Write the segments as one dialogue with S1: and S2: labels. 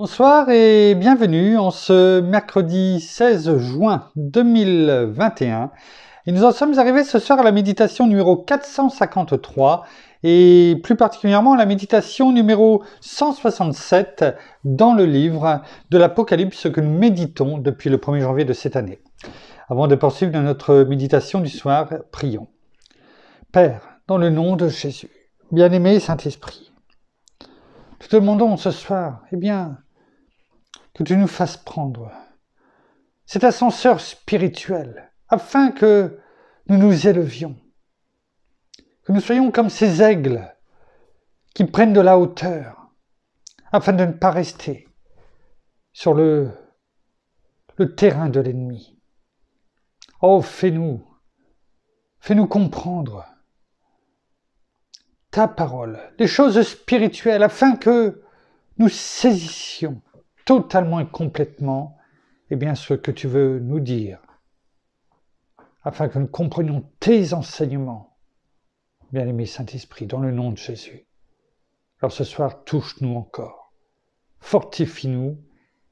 S1: Bonsoir et bienvenue en ce mercredi 16 juin 2021. Et nous en sommes arrivés ce soir à la méditation numéro 453 et plus particulièrement à la méditation numéro 167 dans le livre de l'Apocalypse que nous méditons depuis le 1er janvier de cette année. Avant de poursuivre notre méditation du soir, prions. Père, dans le nom de Jésus, bien-aimé Saint-Esprit, te demandons ce soir, eh bien, que tu nous fasses prendre cet ascenseur spirituel, afin que nous nous élevions, que nous soyons comme ces aigles qui prennent de la hauteur, afin de ne pas rester sur le, le terrain de l'ennemi. Oh, fais-nous, fais-nous comprendre ta parole, les choses spirituelles, afin que nous saisissions totalement et complètement eh bien, ce que tu veux nous dire, afin que nous comprenions tes enseignements, bien-aimé Saint-Esprit, dans le nom de Jésus. Alors ce soir, touche-nous encore, fortifie-nous,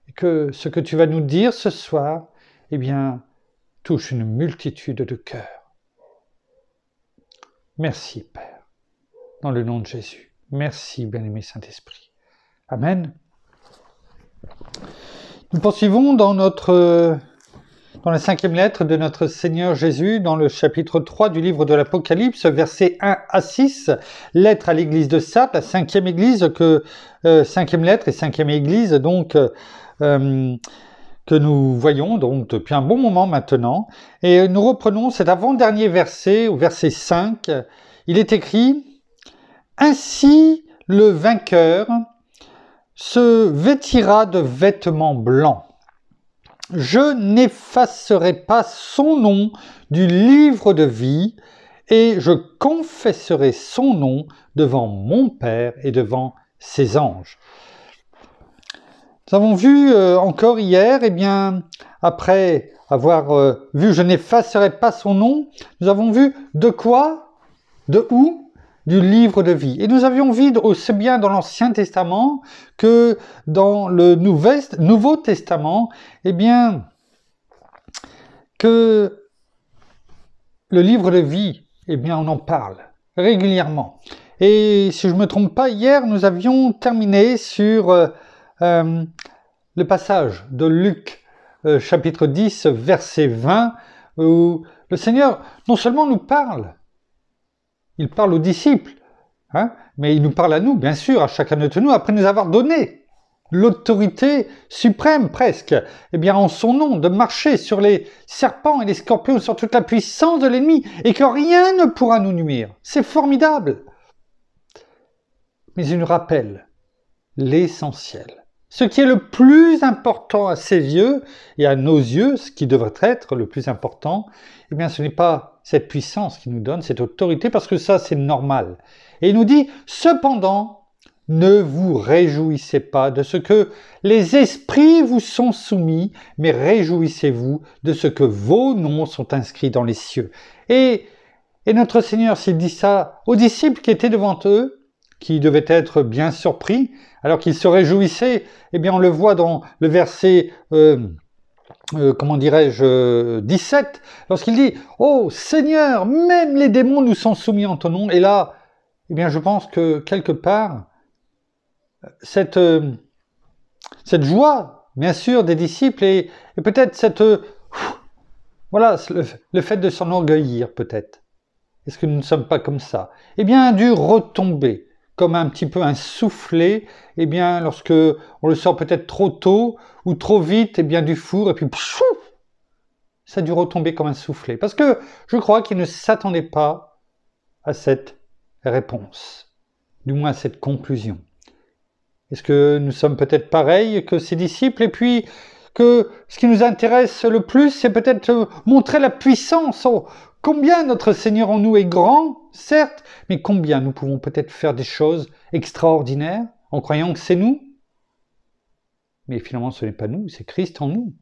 S1: et que ce que tu vas nous dire ce soir, eh bien, touche une multitude de cœurs. Merci Père, dans le nom de Jésus. Merci, bien-aimé Saint-Esprit. Amen. Nous poursuivons dans notre dans la cinquième lettre de notre Seigneur Jésus, dans le chapitre 3 du livre de l'Apocalypse, versets 1 à 6, lettre à l'église de Sat, la cinquième église que euh, lettre et cinquième église donc euh, que nous voyons donc depuis un bon moment maintenant. Et nous reprenons cet avant-dernier verset, au verset 5. Il est écrit Ainsi le vainqueur se vêtira de vêtements blancs. Je n'effacerai pas son nom du livre de vie, et je confesserai son nom devant mon Père et devant ses anges. Nous avons vu euh, encore hier, eh bien, après avoir euh, vu Je n'effacerai pas son nom, nous avons vu de quoi, de où du livre de vie. Et nous avions vu aussi bien dans l'Ancien Testament que dans le Nouveau Testament, eh bien, que le livre de vie, eh bien, on en parle régulièrement. Et si je ne me trompe pas, hier, nous avions terminé sur euh, euh, le passage de Luc euh, chapitre 10, verset 20, où le Seigneur non seulement nous parle il parle aux disciples, hein, mais il nous parle à nous, bien sûr, à chacun de nous, après nous avoir donné l'autorité suprême presque, eh bien en son nom, de marcher sur les serpents et les scorpions, sur toute la puissance de l'ennemi, et que rien ne pourra nous nuire. C'est formidable. Mais il nous rappelle l'essentiel. Ce qui est le plus important à ses yeux et à nos yeux, ce qui devrait être le plus important, eh bien ce n'est pas cette puissance qui nous donne, cette autorité, parce que ça, c'est normal. Et il nous dit, cependant, ne vous réjouissez pas de ce que les esprits vous sont soumis, mais réjouissez-vous de ce que vos noms sont inscrits dans les cieux. Et, et notre Seigneur, s'il dit ça aux disciples qui étaient devant eux, qui devaient être bien surpris, alors qu'ils se réjouissaient, eh bien on le voit dans le verset... Euh, euh, comment dirais-je, 17, euh, lorsqu'il dit « Oh Seigneur, même les démons nous sont soumis en ton nom », et là, eh bien, je pense que quelque part, cette, euh, cette joie, bien sûr, des disciples et, peut-être cette, voilà, le, fait de s'enorgueillir, peut-être. Est-ce que nous ne sommes pas comme ça Eh bien, a dû retomber comme un petit peu un soufflé, et eh bien lorsque on le sort peut-être trop tôt ou trop vite, et eh bien du four, et puis ça a dû retomber comme un soufflet Parce que je crois qu'il ne s'attendait pas à cette réponse, du moins à cette conclusion. Est-ce que nous sommes peut-être pareils que ses disciples Et puis que ce qui nous intéresse le plus, c'est peut-être euh, montrer la puissance. Combien notre Seigneur en nous est grand, certes, mais combien nous pouvons peut-être faire des choses extraordinaires en croyant que c'est nous Mais finalement, ce n'est pas nous, c'est Christ en nous.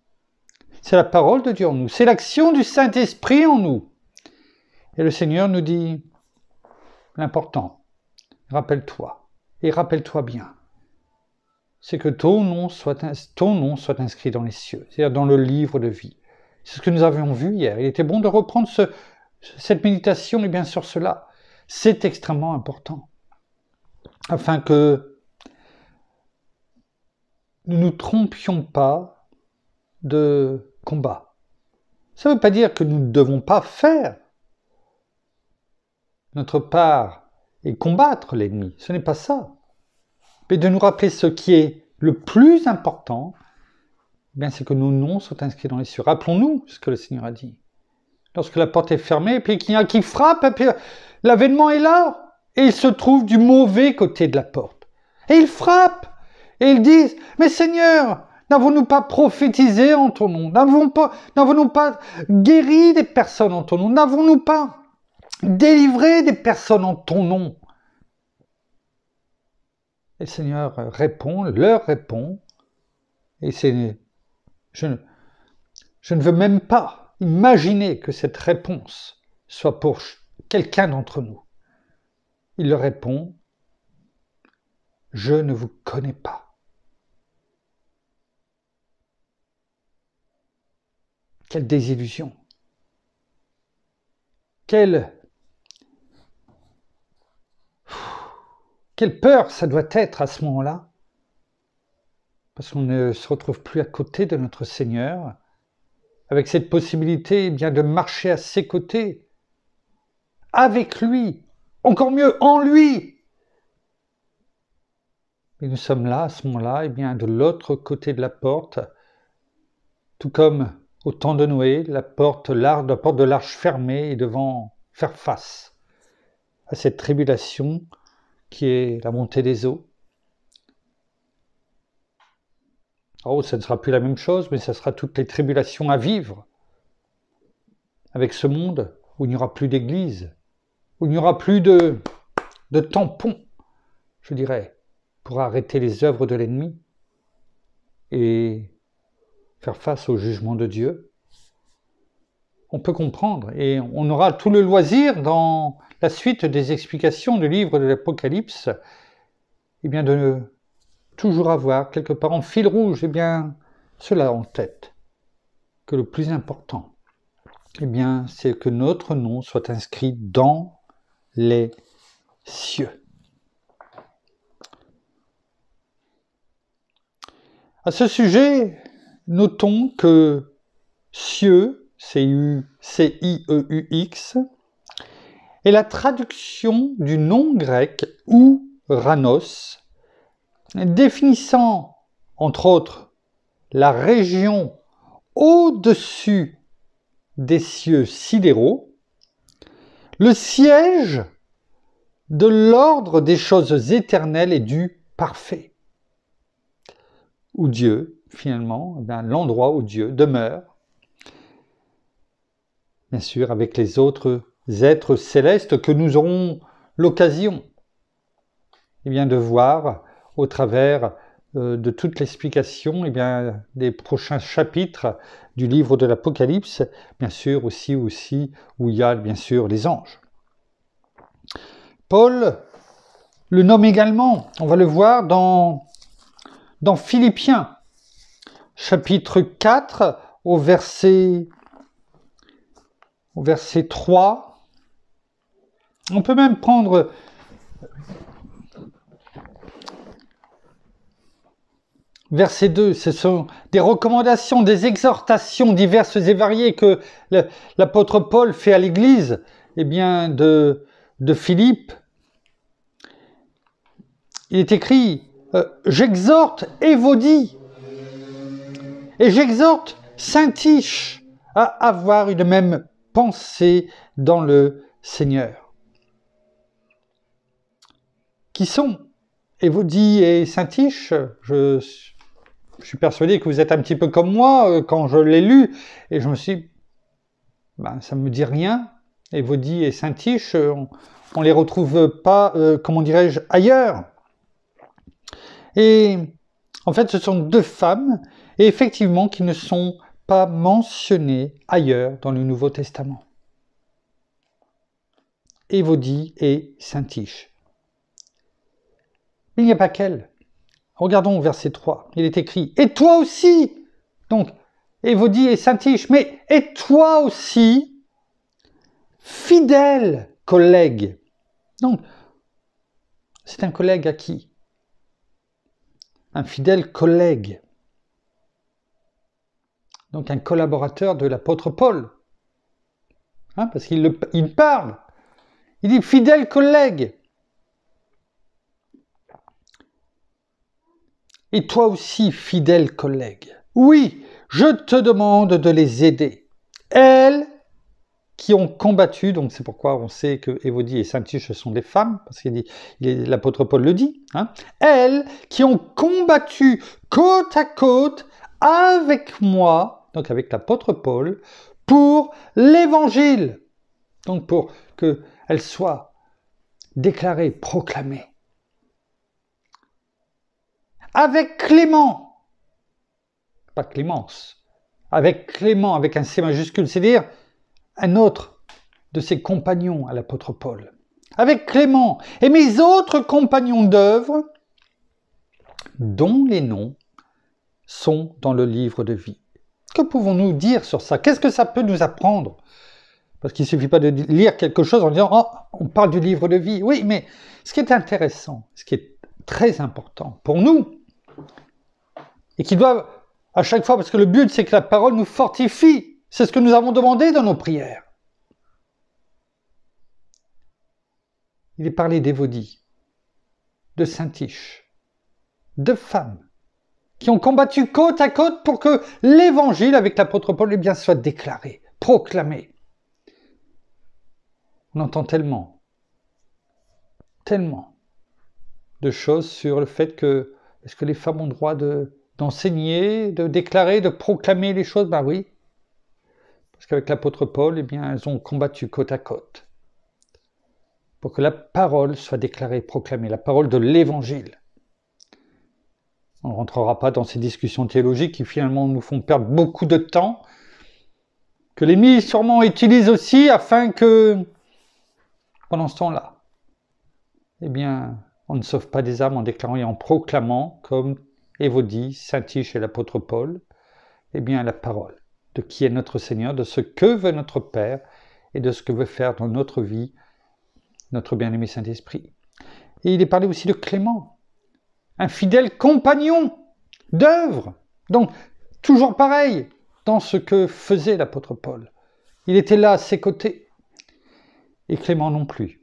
S1: C'est la parole de Dieu en nous, c'est l'action du Saint-Esprit en nous. Et le Seigneur nous dit, l'important, rappelle-toi, et rappelle-toi bien, c'est que ton nom, soit, ton nom soit inscrit dans les cieux, c'est-à-dire dans le livre de vie. C'est ce que nous avions vu hier. Il était bon de reprendre ce, cette méditation est eh bien sûr cela. C'est extrêmement important. Afin que nous ne nous trompions pas de combat. Ça ne veut pas dire que nous ne devons pas faire notre part et combattre l'ennemi. Ce n'est pas ça. Mais de nous rappeler ce qui est le plus important, eh bien c'est que nos noms sont inscrits dans les cieux. Rappelons-nous ce que le Seigneur a dit lorsque la porte est fermée, et puis qu'il y a qui frappe, et puis l'avènement est là, et il se trouve du mauvais côté de la porte. Et ils frappent, et ils disent, mais Seigneur, n'avons-nous pas prophétisé en ton nom N'avons-nous pas, guéri des personnes en ton nom N'avons-nous pas délivré des personnes en ton nom Et le Seigneur répond, leur répond, et c'est, je, je ne veux même pas Imaginez que cette réponse soit pour quelqu'un d'entre nous. Il leur répond, je ne vous connais pas. Quelle désillusion. Quelle... Quelle peur ça doit être à ce moment-là. Parce qu'on ne se retrouve plus à côté de notre Seigneur, avec cette possibilité eh bien de marcher à ses côtés, avec lui, encore mieux en lui. Et nous sommes là à ce moment-là, eh bien de l'autre côté de la porte, tout comme au temps de Noé, la porte, la porte de l'arche fermée et devant faire face à cette tribulation qui est la montée des eaux, Oh, ça ne sera plus la même chose, mais ça sera toutes les tribulations à vivre avec ce monde où il n'y aura plus d'église, où il n'y aura plus de, de tampon, je dirais, pour arrêter les œuvres de l'ennemi et faire face au jugement de Dieu. On peut comprendre et on aura tout le loisir dans la suite des explications du livre de l'Apocalypse, et eh bien de toujours avoir quelque part en fil rouge, et eh bien, cela en tête, que le plus important, eh bien, c'est que notre nom soit inscrit dans les cieux. À ce sujet, notons que cieux, C-I-E-U-X, est la traduction du nom grec ou ranos, définissant, entre autres, la région au-dessus des cieux sidéraux, le siège de l'ordre des choses éternelles et du parfait, où Dieu, finalement, eh l'endroit où Dieu demeure, bien sûr avec les autres êtres célestes que nous aurons l'occasion et eh de voir au travers euh, de toute l'explication et eh bien, des prochains chapitres du livre de l'Apocalypse, bien sûr aussi, aussi où il y a bien sûr les anges. Paul le nomme également, on va le voir dans, dans Philippiens, chapitre 4, au verset, au verset 3. On peut même prendre Verset 2, ce sont des recommandations, des exhortations diverses et variées que l'apôtre Paul fait à l'Église, eh bien, de, Philippe. Il est écrit, euh, j'exhorte Évodie et j'exhorte Saint-Tiche à avoir une même pensée dans le Seigneur. Qui sont Évodie et Saint-Tiche Je je suis persuadé que vous êtes un petit peu comme moi euh, quand je l'ai lu, et je me suis ben, ça ne me dit rien. Et et Saint-Tiche, euh, on, ne les retrouve pas, euh, comment dirais-je, ailleurs. Et en fait, ce sont deux femmes, effectivement, qui ne sont pas mentionnées ailleurs dans le Nouveau Testament. Évodie et Saint-Tiche. Il n'y a pas qu'elles. Regardons verset 3. Il est écrit Et toi aussi Donc, vous et Saint-Tiche, mais et toi aussi, fidèle collègue. Donc, c'est un collègue à qui Un fidèle collègue. Donc, un collaborateur de l'apôtre Paul. Hein, parce qu'il parle. Il dit fidèle collègue. et toi aussi, fidèle collègue. Oui, je te demande de les aider. Elles qui ont combattu, donc c'est pourquoi on sait que Évodie et saint ce sont des femmes, parce qu'il l'apôtre Paul le dit, hein, elles qui ont combattu côte à côte avec moi, donc avec l'apôtre Paul, pour l'évangile, donc pour qu'elle soient déclarées, proclamées avec Clément, pas Clémence, avec Clément, avec un C majuscule, c'est-à-dire un autre de ses compagnons à l'apôtre Paul, avec Clément et mes autres compagnons d'œuvre, dont les noms sont dans le livre de vie. Que pouvons-nous dire sur ça Qu'est-ce que ça peut nous apprendre Parce qu'il ne suffit pas de lire quelque chose en disant oh, on parle du livre de vie. Oui, mais ce qui est intéressant, ce qui est très important pour nous, et qui doivent à chaque fois, parce que le but c'est que la parole nous fortifie, c'est ce que nous avons demandé dans nos prières. Il est parlé d'Évodie, de Saint-Tiche, de femmes qui ont combattu côte à côte pour que l'évangile avec l'apôtre Paul eh bien, soit déclaré, proclamé. On entend tellement, tellement de choses sur le fait que est-ce que les femmes ont droit de d'enseigner, de déclarer, de proclamer les choses Ben oui, parce qu'avec l'apôtre Paul, eh bien, elles ont combattu côte à côte pour que la parole soit déclarée, proclamée, la parole de l'Évangile. On ne rentrera pas dans ces discussions théologiques qui finalement nous font perdre beaucoup de temps, que l'ennemi sûrement utilise aussi afin que, pendant ce temps-là, eh bien, on ne sauve pas des âmes en déclarant et en proclamant comme et vous dit, Saint-Tiche et l'apôtre Paul, eh bien la parole de qui est notre Seigneur, de ce que veut notre Père et de ce que veut faire dans notre vie notre bien-aimé Saint-Esprit. Et il est parlé aussi de Clément, un fidèle compagnon d'œuvre. Donc, toujours pareil dans ce que faisait l'apôtre Paul. Il était là à ses côtés. Et Clément non plus.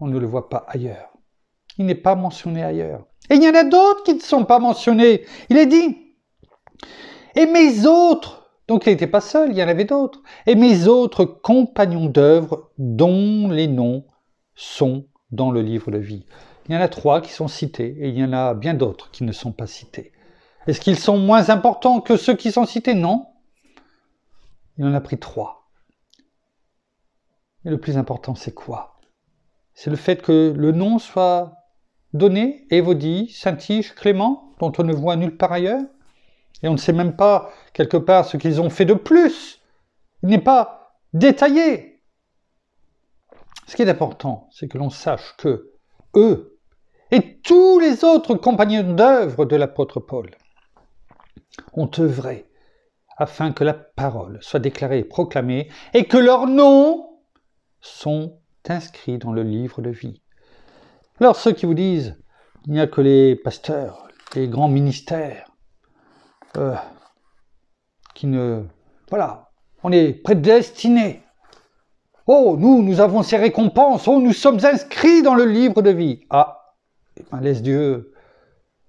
S1: On ne le voit pas ailleurs. Il n'est pas mentionné ailleurs. Et il y en a d'autres qui ne sont pas mentionnés. Il est dit, et mes autres, donc il n'était pas seul, il y en avait d'autres, et mes autres compagnons d'œuvre dont les noms sont dans le livre de vie. Il y en a trois qui sont cités et il y en a bien d'autres qui ne sont pas cités. Est-ce qu'ils sont moins importants que ceux qui sont cités Non. Il en a pris trois. Et le plus important, c'est quoi C'est le fait que le nom soit Donné, Évodie, Saint-Tige, Clément, dont on ne voit nulle part ailleurs, et on ne sait même pas quelque part ce qu'ils ont fait de plus. Il n'est pas détaillé. Ce qui est important, c'est que l'on sache que eux et tous les autres compagnons d'œuvre de l'apôtre Paul ont œuvré afin que la parole soit déclarée et proclamée et que leurs noms sont inscrits dans le livre de vie. Alors ceux qui vous disent, il n'y a que les pasteurs, les grands ministères, euh, qui ne... Voilà, on est prédestinés. Oh, nous, nous avons ces récompenses. Oh, nous sommes inscrits dans le livre de vie. Ah, eh ben, laisse Dieu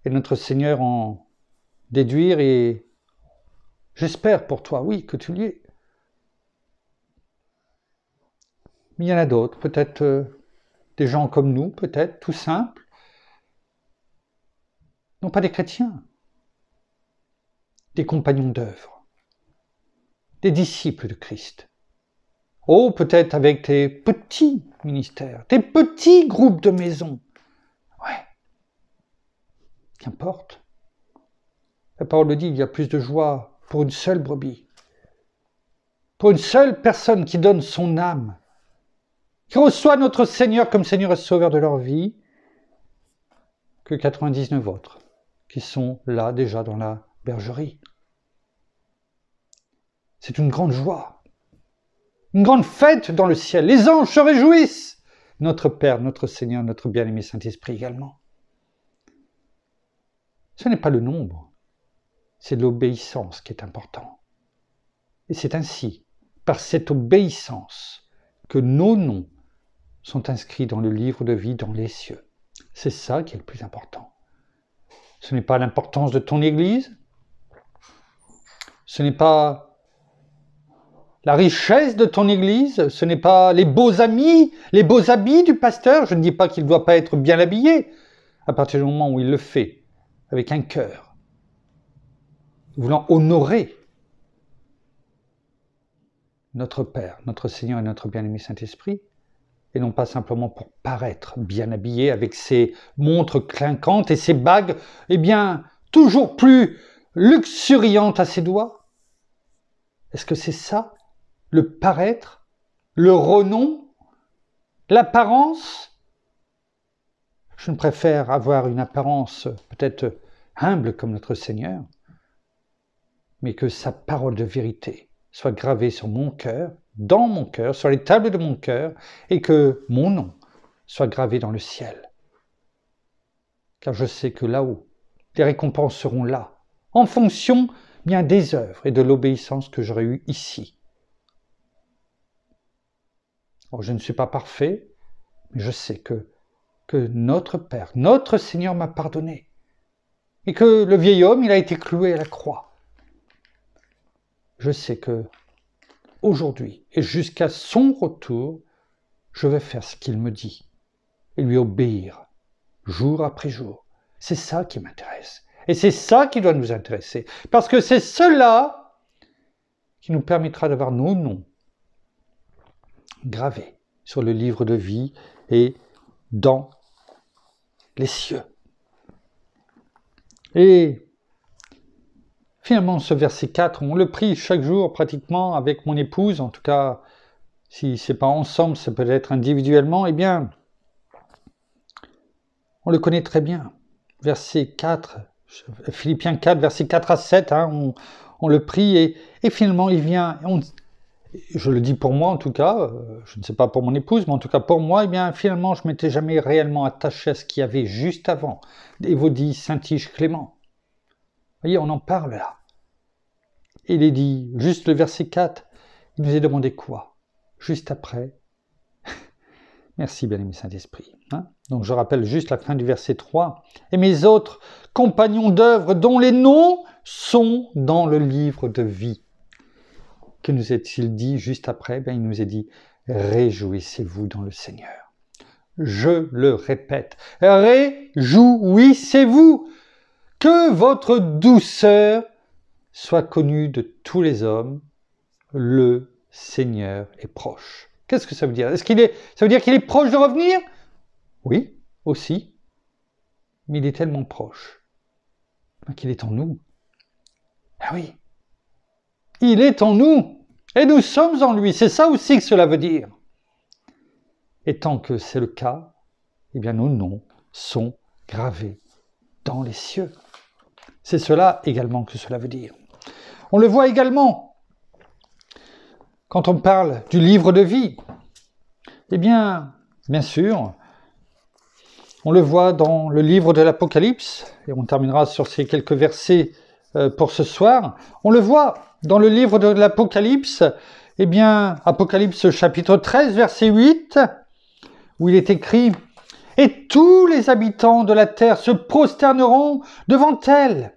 S1: et notre Seigneur en déduire et j'espère pour toi, oui, que tu l'y es. Mais il y en a d'autres, peut-être... Euh, des gens comme nous, peut-être, tout simples, non pas des chrétiens, des compagnons d'œuvre, des disciples de Christ. Oh, peut-être avec tes petits ministères, tes petits groupes de maisons. Ouais. Qu'importe. La parole le dit, il y a plus de joie pour une seule brebis, pour une seule personne qui donne son âme, qui reçoit notre Seigneur comme Seigneur et Sauveur de leur vie, que 99 autres qui sont là déjà dans la bergerie. C'est une grande joie, une grande fête dans le ciel. Les anges se réjouissent. Notre Père, notre Seigneur, notre bien-aimé Saint-Esprit également. Ce n'est pas le nombre, c'est l'obéissance qui est importante. Et c'est ainsi, par cette obéissance, que nos noms sont inscrits dans le livre de vie dans les cieux. C'est ça qui est le plus important. Ce n'est pas l'importance de ton Église, ce n'est pas la richesse de ton Église, ce n'est pas les beaux amis, les beaux habits du pasteur. Je ne dis pas qu'il ne doit pas être bien habillé, à partir du moment où il le fait avec un cœur, voulant honorer notre Père, notre Seigneur et notre bien-aimé Saint-Esprit, et non pas simplement pour paraître bien habillé avec ses montres clinquantes et ses bagues, eh bien, toujours plus luxuriantes à ses doigts Est-ce que c'est ça Le paraître Le renom L'apparence Je ne préfère avoir une apparence peut-être humble comme notre Seigneur, mais que sa parole de vérité soit gravée sur mon cœur dans mon cœur, sur les tables de mon cœur, et que mon nom soit gravé dans le ciel. Car je sais que là-haut, les récompenses seront là, en fonction bien des œuvres et de l'obéissance que j'aurai eue ici. je ne suis pas parfait, mais je sais que, que notre Père, notre Seigneur m'a pardonné. Et que le vieil homme, il a été cloué à la croix. Je sais que aujourd'hui et jusqu'à son retour, je vais faire ce qu'il me dit et lui obéir jour après jour. C'est ça qui m'intéresse. Et c'est ça qui doit nous intéresser. Parce que c'est cela qui nous permettra d'avoir nos noms gravés sur le livre de vie et dans les cieux. Et Finalement, ce verset 4, on le prie chaque jour pratiquement avec mon épouse, en tout cas, si ce n'est pas ensemble, ça peut être individuellement, eh bien, on le connaît très bien. Verset 4, Philippiens 4, verset 4 à 7, hein, on, le prie et, finalement il vient, je le dis pour moi en tout cas, euh, je ne sais pas pour mon épouse, mais en tout cas pour moi, eh bien finalement je ne m'étais jamais réellement attaché à ce qu'il y avait juste avant. vous dit Saint-Tige, Clément. Vous voyez, on en parle là il est dit, juste le verset 4, il nous est demandé quoi Juste après. Merci, bien-aimé Saint-Esprit. Hein. Donc je rappelle juste la fin du verset 3. Et mes autres compagnons d'œuvre dont les noms sont dans le livre de vie. Que nous est-il dit juste après ben, Il nous est dit, réjouissez-vous dans le Seigneur. Je le répète, réjouissez-vous que votre douceur soit connu de tous les hommes, le Seigneur est proche. Qu'est-ce que ça veut dire Est-ce qu'il est ça veut dire qu'il est proche de revenir Oui, aussi. Mais il est tellement proche ben, qu'il est en nous. Ah oui. Il est en nous et nous sommes en lui. C'est ça aussi que cela veut dire. Et tant que c'est le cas, eh bien nos noms sont gravés dans les cieux. C'est cela également que cela veut dire. On le voit également quand on parle du livre de vie. Eh bien, bien sûr, on le voit dans le livre de l'Apocalypse, et on terminera sur ces quelques versets euh, pour ce soir. On le voit dans le livre de l'Apocalypse, eh bien, Apocalypse chapitre 13, verset 8, où il est écrit, Et tous les habitants de la terre se prosterneront devant elle,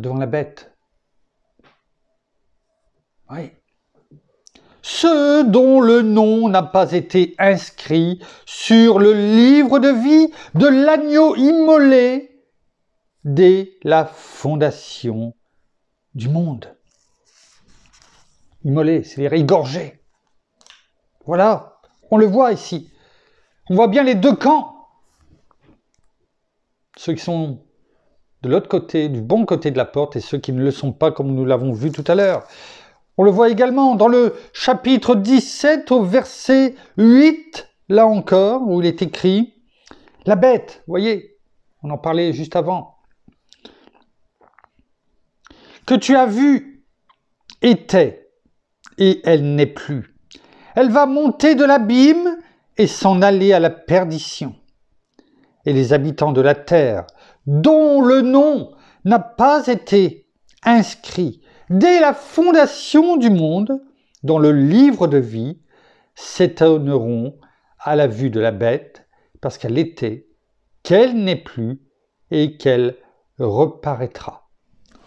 S1: devant la bête. Oui. Ceux dont le nom n'a pas été inscrit sur le livre de vie de l'agneau immolé dès la fondation du monde. Immolé, c'est-à-dire Voilà, on le voit ici. On voit bien les deux camps. Ceux qui sont de l'autre côté, du bon côté de la porte, et ceux qui ne le sont pas, comme nous l'avons vu tout à l'heure. On le voit également dans le chapitre 17 au verset 8, là encore, où il est écrit La bête, voyez, on en parlait juste avant, que tu as vue était, et elle n'est plus. Elle va monter de l'abîme et s'en aller à la perdition. Et les habitants de la terre dont le nom n'a pas été inscrit dès la fondation du monde dans le livre de vie, s'étonneront à la vue de la bête, parce qu'elle était, qu'elle n'est plus, et qu'elle reparaîtra.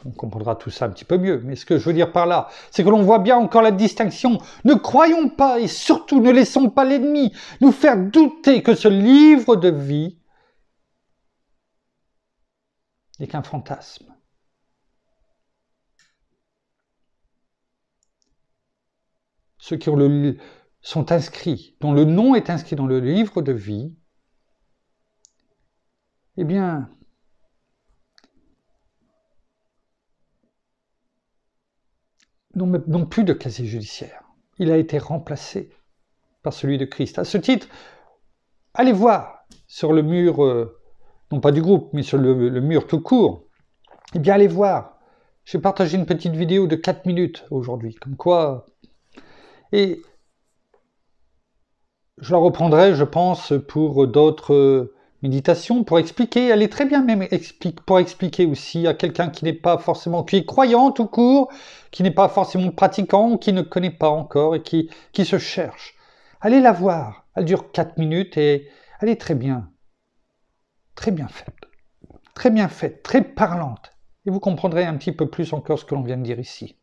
S1: On comprendra tout ça un petit peu mieux, mais ce que je veux dire par là, c'est que l'on voit bien encore la distinction. Ne croyons pas et surtout ne laissons pas l'ennemi nous faire douter que ce livre de vie n'est qu'un fantasme. Ceux qui sont inscrits, dont le nom est inscrit dans le livre de vie, eh bien, n'ont plus de casier judiciaire. Il a été remplacé par celui de Christ. À ce titre, allez voir sur le mur euh, pas du groupe, mais sur le, mur tout court, et eh bien allez voir. J'ai partagé une petite vidéo de 4 minutes aujourd'hui, comme quoi. Et je la reprendrai, je pense, pour d'autres euh, méditations, pour expliquer. Elle est très bien même explique, pour expliquer aussi à quelqu'un qui n'est pas forcément, qui croyant tout court, qui n'est pas forcément pratiquant, qui ne connaît pas encore et qui, qui se cherche. Allez la voir. Elle dure 4 minutes et elle est très bien très bien faite, très bien faite, très parlante. Et vous comprendrez un petit peu plus encore ce que l'on vient de dire ici.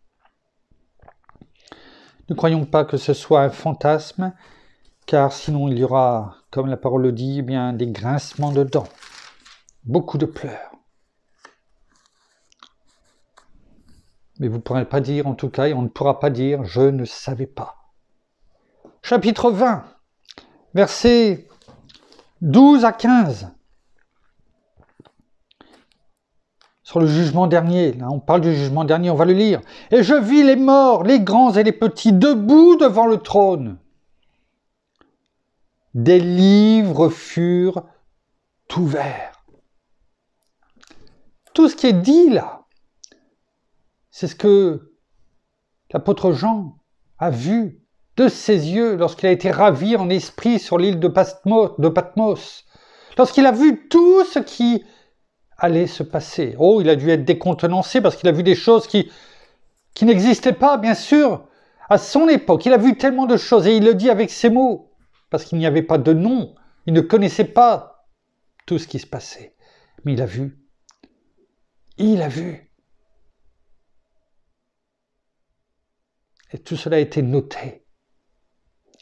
S1: Ne croyons pas que ce soit un fantasme, car sinon il y aura, comme la parole le dit, eh bien des grincements de dents, beaucoup de pleurs. Mais vous ne pourrez pas dire, en tout cas, et on ne pourra pas dire, je ne savais pas. Chapitre 20, versets 12 à 15. le jugement dernier. on parle du jugement dernier, on va le lire. Et je vis les morts, les grands et les petits, debout devant le trône. Des livres furent ouverts. Tout ce qui est dit là, c'est ce que l'apôtre Jean a vu de ses yeux lorsqu'il a été ravi en esprit sur l'île de de Patmos lorsqu'il a vu tout ce qui allait se passer. Oh, il a dû être décontenancé parce qu'il a vu des choses qui, qui n'existaient pas, bien sûr, à son époque. Il a vu tellement de choses et il le dit avec ses mots parce qu'il n'y avait pas de nom. Il ne connaissait pas tout ce qui se passait. Mais il a vu. Il a vu. Et tout cela a été noté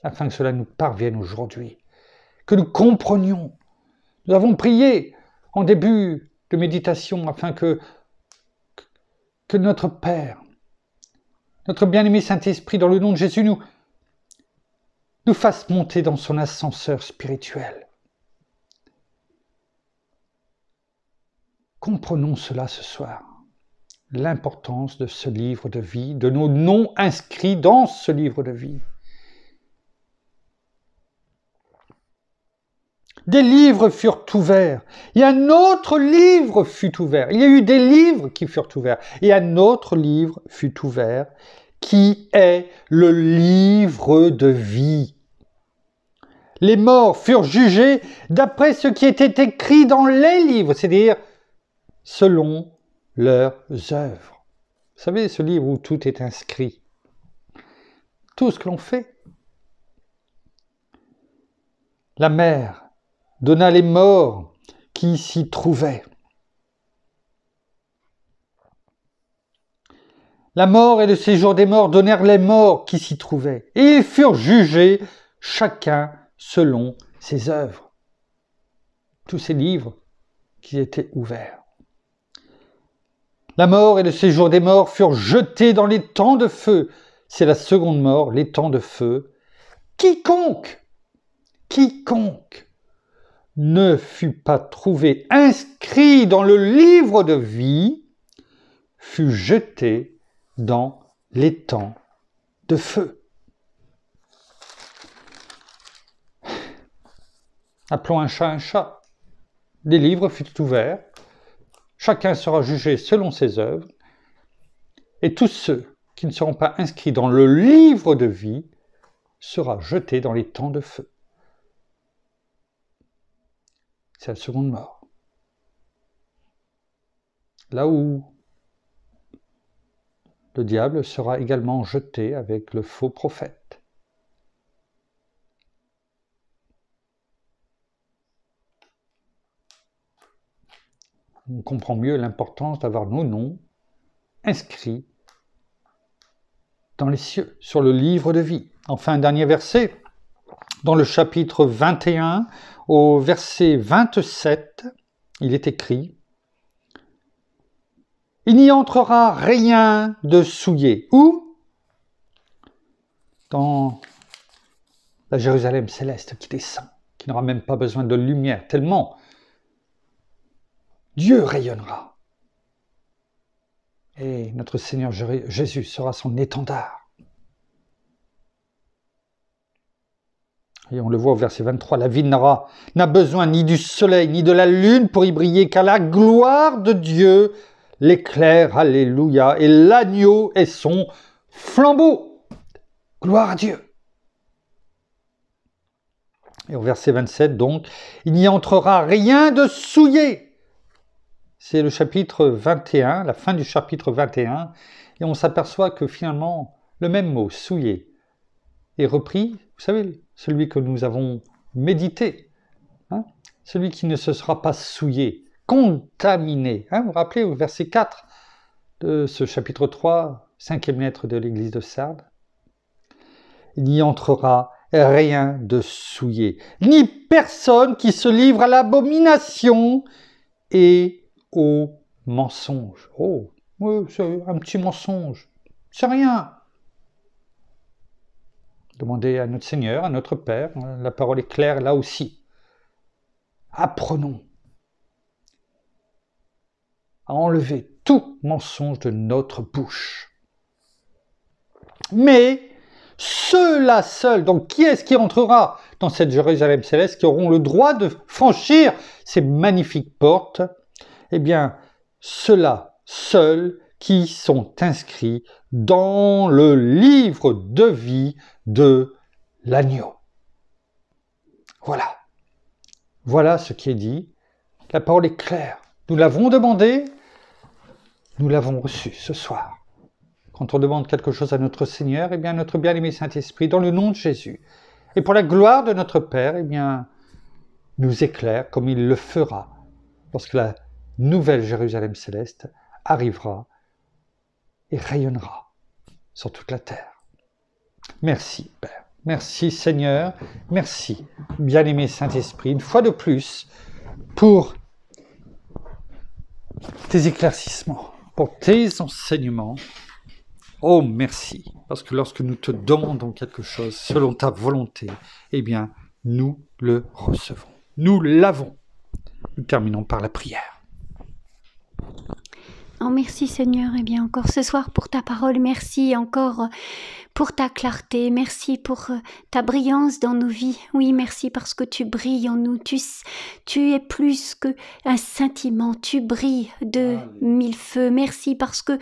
S1: afin que cela nous parvienne aujourd'hui, que nous comprenions. Nous avons prié en début de méditation afin que, que notre Père, notre bien-aimé Saint-Esprit, dans le nom de Jésus, nous, nous fasse monter dans son ascenseur spirituel. Comprenons cela ce soir, l'importance de ce livre de vie, de nos noms inscrits dans ce livre de vie. Des livres furent ouverts, et un autre livre fut ouvert. Il y a eu des livres qui furent ouverts, et un autre livre fut ouvert, qui est le livre de vie. Les morts furent jugés d'après ce qui était écrit dans les livres, c'est-à-dire selon leurs œuvres. Vous savez, ce livre où tout est inscrit, tout ce que l'on fait. La mer donna les morts qui s'y trouvaient. La mort et le séjour des morts donnèrent les morts qui s'y trouvaient, et ils furent jugés chacun selon ses œuvres. Tous ces livres qui étaient ouverts. La mort et le séjour des morts furent jetés dans les temps de feu. C'est la seconde mort, les temps de feu. Quiconque, quiconque ne fut pas trouvé inscrit dans le livre de vie, fut jeté dans les temps de feu. Appelons un chat un chat. Des livres furent ouverts, chacun sera jugé selon ses œuvres, et tous ceux qui ne seront pas inscrits dans le livre de vie sera jeté dans les temps de feu c'est la seconde mort. Là où le diable sera également jeté avec le faux prophète. On comprend mieux l'importance d'avoir nos noms inscrits dans les cieux, sur le livre de vie. Enfin, dernier verset, dans le chapitre 21, au verset 27, il est écrit Il n'y entrera rien de souillé. Où Dans la Jérusalem céleste qui descend, qui n'aura même pas besoin de lumière, tellement Dieu rayonnera. Et notre Seigneur Jésus sera son étendard. Et on le voit au verset 23, la vie n'a besoin ni du soleil ni de la lune pour y briller, car la gloire de Dieu l'éclaire, alléluia, et l'agneau est son flambeau. Gloire à Dieu. Et au verset 27, donc, il n'y entrera rien de souillé. C'est le chapitre 21, la fin du chapitre 21, et on s'aperçoit que finalement, le même mot, souillé, est repris vous savez, celui que nous avons médité, hein, celui qui ne se sera pas souillé, contaminé. vous hein, vous rappelez au verset 4 de ce chapitre 3, cinquième lettre de l'Église de Sardes Il n'y entrera rien de souillé, ni personne qui se livre à l'abomination et au mensonge. Oh, c'est un petit mensonge, c'est rien. Demandez à notre Seigneur, à notre Père. Hein, la parole est claire là aussi. Apprenons à enlever tout mensonge de notre bouche. Mais ceux-là seuls, donc qui est-ce qui entrera dans cette Jérusalem céleste, qui auront le droit de franchir ces magnifiques portes Eh bien, ceux-là seuls qui sont inscrits dans le livre de vie de l'agneau. Voilà. Voilà ce qui est dit. La parole est claire. Nous l'avons demandé, nous l'avons reçu ce soir. Quand on demande quelque chose à notre Seigneur, eh bien notre bien-aimé Saint-Esprit, dans le nom de Jésus, et pour la gloire de notre Père, eh bien, nous éclaire comme il le fera lorsque la nouvelle Jérusalem céleste arrivera et rayonnera sur toute la terre. Merci, Père. Merci, Seigneur. Merci, bien-aimé Saint-Esprit, une fois de plus, pour tes éclaircissements, pour tes enseignements. Oh, merci. Parce que lorsque nous te demandons quelque chose selon ta volonté, eh bien, nous le recevons. Nous l'avons. Nous terminons par la
S2: prière. Oh merci Seigneur, et eh bien encore ce soir pour ta parole, merci encore euh, pour ta clarté, merci pour euh, ta brillance dans nos vies. Oui, merci parce que tu brilles en nous. Tu, tu es plus que un sentiment, tu brilles de mille feux. Merci parce que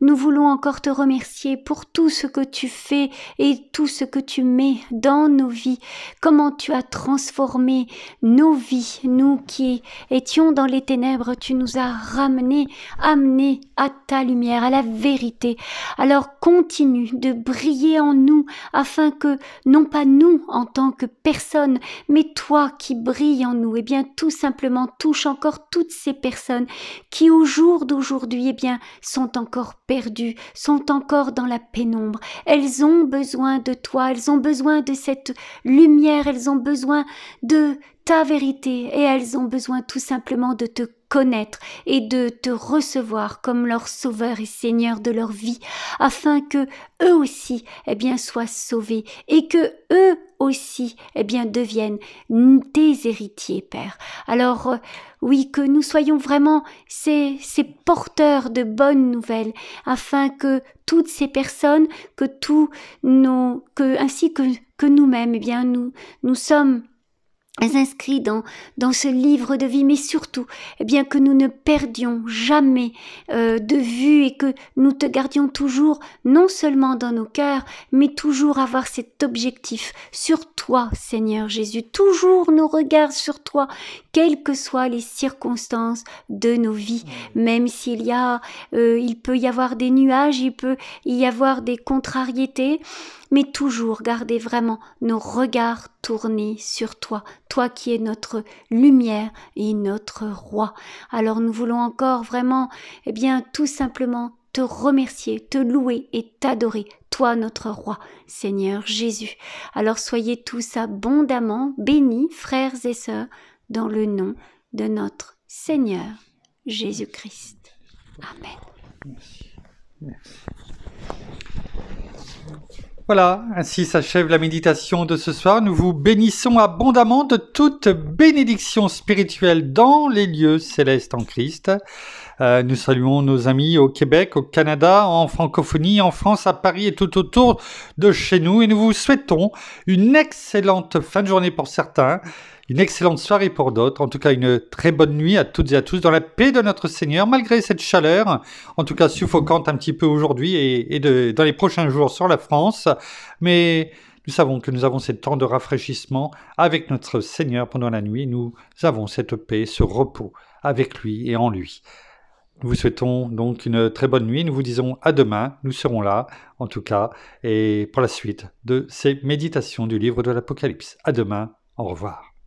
S2: nous voulons encore te remercier pour tout ce que tu fais et tout ce que tu mets dans nos vies. Comment tu as transformé nos vies, nous qui étions dans les ténèbres, tu nous as ramenés, amenés à ta lumière, à la vérité. Alors continue de briller en nous, afin que, non pas nous en tant que personne, mais toi qui brilles en nous, et eh bien tout simplement touche encore toutes ces personnes qui au jour d'aujourd'hui, et eh bien, sont encore perdues, sont encore dans la pénombre. Elles ont besoin de toi, elles ont besoin de cette lumière, elles ont besoin de ta vérité et elles ont besoin tout simplement de te connaître et de te recevoir comme leur sauveur et seigneur de leur vie, afin que eux aussi, eh bien, soient sauvés et que eux aussi, eh bien, deviennent tes héritiers, Père. Alors, euh, oui, que nous soyons vraiment ces, ces porteurs de bonnes nouvelles, afin que toutes ces personnes, que tous nos, que, ainsi que, que nous-mêmes, eh bien, nous, nous sommes inscrits dans, dans ce livre de vie, mais surtout, eh bien que nous ne perdions jamais euh, de vue et que nous te gardions toujours, non seulement dans nos cœurs, mais toujours avoir cet objectif sur toi, Seigneur Jésus, toujours nos regards sur toi, quelles que soient les circonstances de nos vies, mmh. même s'il y a, euh, il peut y avoir des nuages, il peut y avoir des contrariétés, mais toujours garder vraiment nos regards tournés sur toi, toi qui es notre lumière et notre roi. Alors nous voulons encore vraiment, eh bien, tout simplement te remercier, te louer et t'adorer, toi notre roi, Seigneur Jésus. Alors soyez tous abondamment bénis, frères et sœurs, dans le nom de notre Seigneur Jésus-Christ. Amen. Merci.
S1: Voilà, ainsi s'achève la méditation de ce soir. Nous vous bénissons abondamment de toute bénédiction spirituelle dans les lieux célestes en Christ. Euh, nous saluons nos amis au Québec, au Canada, en francophonie, en France, à Paris et tout autour de chez nous. Et nous vous souhaitons une excellente fin de journée pour certains une excellente soirée pour d'autres, en tout cas une très bonne nuit à toutes et à tous dans la paix de notre Seigneur, malgré cette chaleur, en tout cas suffocante un petit peu aujourd'hui et, dans les prochains jours sur la France. Mais nous savons que nous avons ces temps de rafraîchissement avec notre Seigneur pendant la nuit. Nous avons cette paix, ce repos avec lui et en lui. Nous vous souhaitons donc une très bonne nuit. Nous vous disons à demain. Nous serons là, en tout cas, et pour la suite de ces méditations du livre de l'Apocalypse. À demain. Au revoir.